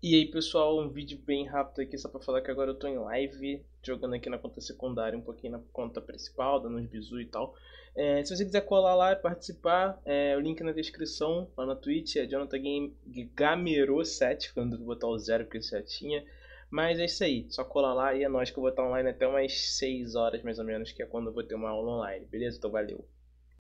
E aí pessoal, um vídeo bem rápido aqui só pra falar que agora eu tô em live Jogando aqui na conta secundária, um pouquinho na conta principal, dando uns bisu e tal é, Se você quiser colar lá e participar, é, o link é na descrição, lá na Twitch É Jonathan Game Gamero 7, quando eu vou botar o zero porque já tinha Mas é isso aí, só colar lá e é nóis que eu vou estar online até umas 6 horas mais ou menos Que é quando eu vou ter uma aula online, beleza? Então valeu